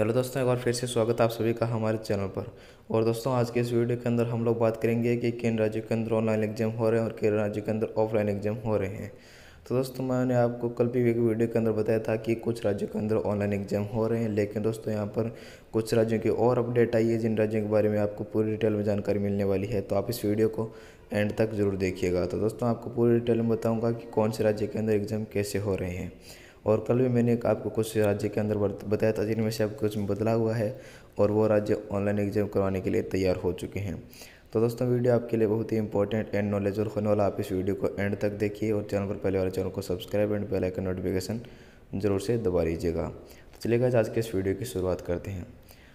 hello दोस्तों एक बार फिर से स्वागत आप सभी का हमारे चैनल पर और दोस्तों आज के इस वीडियो के अंदर हम लोग बात करेंगे कि किन राज्यों के अंदर ऑनलाइन एग्जाम हो रहे हैं और किन राज्यों के अंदर ऑफलाइन एग्जाम हो रहे हैं तो दोस्तों मैंने आपको कल भी एक वीडियो के अंदर बताया था कि कुछ राज्यों के अंदर ऑनलाइन एग्जाम हो रहे हैं लेकिन दोस्तों यहाँ पर कुछ राज्यों की और अपडेट आई है जिन राज्यों के बारे में आपको पूरी डिटेल में जानकारी मिलने वाली है तो आप इस वीडियो को एंड तक ज़रूर देखिएगा तो दोस्तों आपको पूरी डिटेल में बताऊँगा कि कौन से राज्य के अंदर एग्ज़ाम कैसे हो रहे हैं और कल भी मैंने आपको कुछ राज्य के अंदर बताया था जिनमें से अब कुछ बदला हुआ है और वो राज्य ऑनलाइन एग्जाम करवाने के लिए तैयार हो चुके हैं तो दोस्तों वीडियो आपके लिए बहुत ही इंपॉर्टेंट एंड नॉलेज और होने वाला आप इस वीडियो को एंड तक देखिए और चैनल पर पहले वाले चैनल को subscribe and bell icon notification ज़रूर से दबा लीजिएगा तो चलेगा आज के इस वीडियो की शुरुआत करते हैं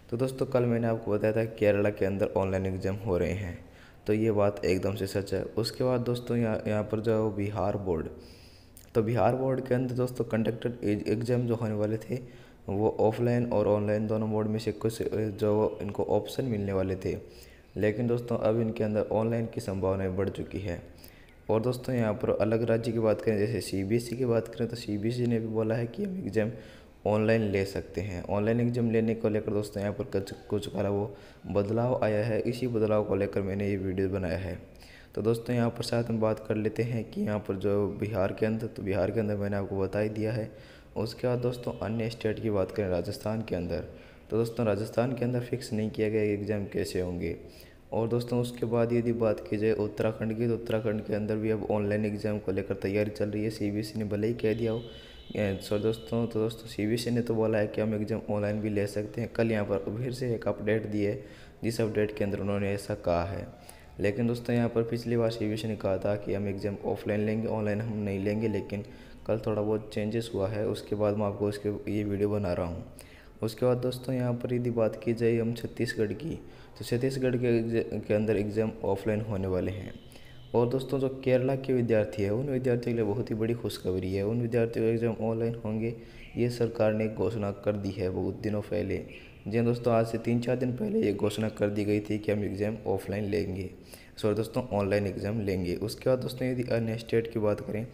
तो दोस्तों कल मैंने आपको बताया था केरला के अंदर ऑनलाइन एग्जाम हो रहे हैं तो ये बात एकदम से सच है उसके बाद दोस्तों यहाँ यहाँ पर जो है वो बिहार बोर्ड तो बिहार बोर्ड के अंदर दोस्तों कंडक्टेड एग्ज़ाम जो होने वाले थे वो ऑफलाइन और ऑनलाइन दोनों बोर्ड में से कुछ जो इनको ऑप्शन मिलने वाले थे लेकिन दोस्तों अब इनके अंदर ऑनलाइन की संभावनाएं बढ़ चुकी है और दोस्तों यहाँ पर अलग राज्य की बात करें जैसे सीबीएसई e की बात करें तो सीबीएसई e ने भी बोला है कि हम एग्ज़ाम ऑनलाइन ले सकते हैं ऑनलाइन एग्ज़ाम लेने को लेकर दोस्तों यहाँ पर कुछ कुछ वो बदलाव आया है इसी बदलाव को लेकर मैंने ये वीडियो बनाया है तो दोस्तों यहाँ पर साथ में बात कर लेते हैं कि यहाँ पर जो बिहार के अंदर तो बिहार के अंदर मैंने आपको बता ही दिया है उसके बाद दोस्तों अन्य स्टेट की बात करें राजस्थान के अंदर तो दोस्तों राजस्थान के अंदर फिक्स नहीं किया गया एग्ज़ाम कैसे होंगे और दोस्तों उसके बाद यदि बात की जाए उत्तराखंड की तो उत्तराखंड के अंदर भी अब ऑनलाइन एग्ज़ाम को लेकर तैयारी चल रही है सीबीएसई e ने भले ही कह दिया हो सर दोस्तों तो दोस्तों सीबीएसई e ने तो बोला है कि हम एग्ज़ाम ऑनलाइन भी ले सकते हैं कल यहाँ पर फिर से एक अपडेट दिए जिस अपडेट के अंदर उन्होंने ऐसा कहा है लेकिन दोस्तों यहाँ पर पिछली बार सी ने कहा था कि हम एग्ज़ाम ऑफलाइन लेंगे ऑनलाइन हम नहीं लेंगे लेकिन कल थोड़ा बहुत चेंजेस हुआ है उसके बाद मैं आपको उसके ये वीडियो बना रहा हूँ उसके बाद दोस्तों यहाँ पर यदि बात की जाए हम छत्तीसगढ़ की तो छत्तीसगढ़ के के अंदर एग्ज़ाम ऑफलाइन होने वाले हैं और दोस्तों जो केरला के विद्यार्थी है उन विद्यार्थियों के लिए बहुत ही बड़ी खुशखबरी है उन विद्यार्थियों के एग्ज़ाम ऑनलाइन होंगे ये सरकार ने घोषणा कर दी है बहुत दिनों पहले जी हाँ दोस्तों आज से तीन चार दिन पहले ये घोषणा कर दी गई थी कि हम एग्ज़ाम ऑफलाइन लेंगे सॉरी दोस्तों ऑनलाइन एग्ज़ाम लेंगे उसके बाद दोस्तों यदि अन्य स्टेट की बात करें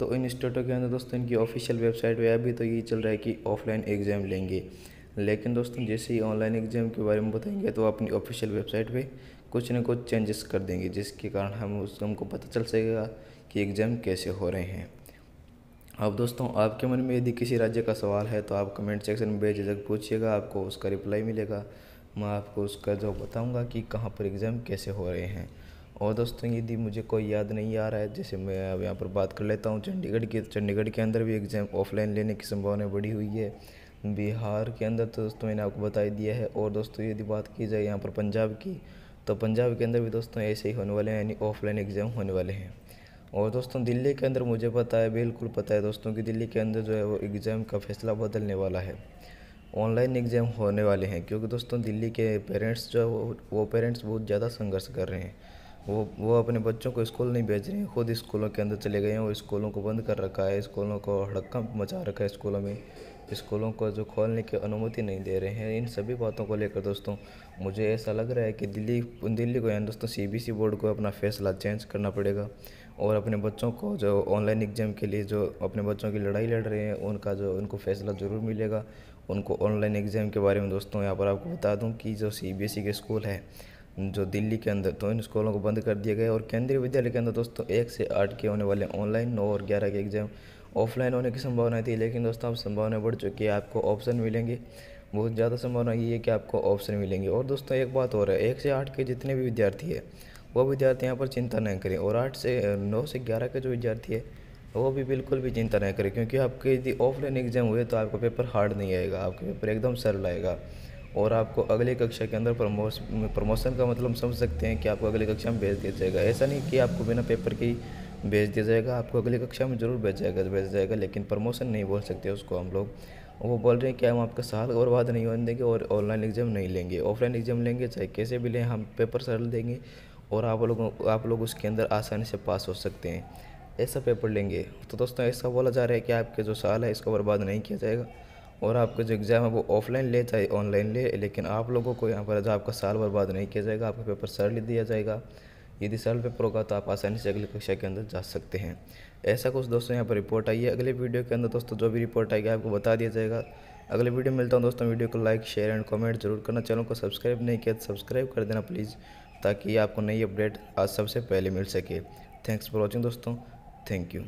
तो इन स्टेटों के अंदर दोस्तों इनकी ऑफिशियल वेबसाइट पर अभी तो ये चल रहा है कि ऑफलाइन एग्ज़ाम लेंगे लेकिन दोस्तों जैसे ही ऑनलाइन एग्ज़ाम के बारे में बताएंगे तो अपनी ऑफिशियल वेबसाइट पर कुछ ना कुछ चेंजेस कर देंगे जिसके कारण हम उसको हमको पता चल सकेगा कि एग्ज़ाम कैसे हो रहे हैं अब दोस्तों आपके मन में यदि किसी राज्य का सवाल है तो आप कमेंट सेक्शन में बेझिझक पूछिएगा आपको उसका रिप्लाई मिलेगा मैं आपको उसका जो बताऊंगा कि कहाँ पर एग्ज़ाम कैसे हो रहे हैं और दोस्तों यदि मुझे कोई याद नहीं आ रहा है जैसे मैं अब यहाँ पर बात कर लेता हूँ चंडीगढ़ की तो चंडीगढ़ के अंदर भी एग्ज़ाम ऑफलाइन लेने की संभावना बढ़ी हुई है बिहार के अंदर तो दोस्तों मैंने आपको बता दिया है और दोस्तों यदि बात की जाए यहाँ पर पंजाब की तो पंजाब के अंदर भी दोस्तों ऐसे ही होने वाले हैं यानी ऑफलाइन एग्ज़ाम होने वाले हैं और दोस्तों दिल्ली के अंदर मुझे पता है बिल्कुल पता है दोस्तों कि दिल्ली के अंदर जो है वो एग्ज़ाम का फैसला बदलने वाला है ऑनलाइन एग्ज़ाम होने वाले हैं क्योंकि दोस्तों दिल्ली के पेरेंट्स जो है वो, वो पेरेंट्स बहुत ज़्यादा संघर्ष कर रहे हैं वो वो अपने बच्चों को स्कूल नहीं भेज रहे हैं खुद स्कूलों के अंदर चले गए हैं वो स्कूलों को बंद कर रखा है स्कूलों को हड़क्का मचा रखा है स्कूलों में स्कूलों को जो खोलने की अनुमति नहीं दे रहे हैं इन सभी बातों को लेकर दोस्तों मुझे ऐसा लग रहा है कि दिल्ली दिल्ली को यानी दोस्तों सी बोर्ड को अपना फैसला चेंज करना पड़ेगा और अपने बच्चों को जो ऑनलाइन एग्जाम के लिए जो अपने बच्चों की लड़ाई लड़ रहे हैं उनका जो उनको फैसला ज़रूर मिलेगा उनको ऑनलाइन एग्ज़ाम के बारे में दोस्तों यहाँ पर आपको बता दूँ कि जो सी बी एस ई के स्कूल हैं जो दिल्ली के अंदर तो इन स्कूलों को बंद कर दिया गया और केंद्रीय विद्यालय के अंदर दोस्तों एक से आठ के होने वाले ऑनलाइन नौ और ग्यारह के एग्ज़ाम ऑफलाइन होने की संभावना थी लेकिन दोस्तों अब संभावना बढ़ चुकी है आपको ऑप्शन मिलेंगे बहुत ज़्यादा संभावना ये है कि आपको ऑप्शन मिलेंगे और दोस्तों एक बात और है एक से आठ के जितने भी विद्यार्थी है वो विद्यार्थी यहाँ पर चिंता नहीं करें और आठ से नौ से ग्यारह के जो विद्यार्थी है वो भी बिल्कुल भी चिंता नहीं करें क्योंकि आपके यदि ऑफलाइन एग्जाम हुए तो आपका पेपर हार्ड नहीं आएगा आपका पेपर एकदम सरल आएगा और आपको अगले कक्षा के अंदर प्रमोश प्रमोशन का मतलब समझ सकते हैं कि आपको अगली कक्षा में भेज दिया जाएगा ऐसा नहीं कि आपको बिना पेपर के भेज दिया जाएगा आपको अगली कक्षा में ज़रूर भेज जाएगा भेज जाएगा लेकिन प्रमोशन नहीं बोल सकते उसको हम लोग वो बोल रहे हैं कि हम आपका साल और बाद नहीं होने देंगे और ऑनलाइन एग्ज़ाम नहीं लेंगे ऑफलाइन एग्ज़ाम लेंगे चाहे कैसे भी लें हम पेपर सरल देंगे और आप लोग आप लोग उसके अंदर आसानी से पास हो सकते हैं ऐसा पेपर लेंगे तो दोस्तों ऐसा बोला जा रहा है कि आपके जो साल है इसको बर्बाद नहीं किया जाएगा और आपका जो एग्ज़ाम है वो ऑफलाइन ले चाहे ऑनलाइन ले लेकिन आप लोगों को यहाँ पर जो आपका साल बर्बाद नहीं किया जाएगा आपका पेपर सरल दिया जाएगा यदि सरल पेपर होगा तो आप आसानी से अगली कक्षा के अंदर जा सकते हैं ऐसा कुछ दोस्तों यहाँ पर रिपोर्ट आई है अगले वीडियो के अंदर दोस्तों जो भी रिपोर्ट आएगी आपको बता दिया जाएगा अगले वीडियो मिलता हूँ दोस्तों वीडियो को लाइक शेयर एंड कमेंट जरूर करना चैनल को सब्सक्राइब नहीं किया तो सब्सक्राइब कर देना प्लीज़ ताकि आपको नई अपडेट आज सबसे पहले मिल सके थैंक्स फॉर वॉचिंग दोस्तों थैंक यू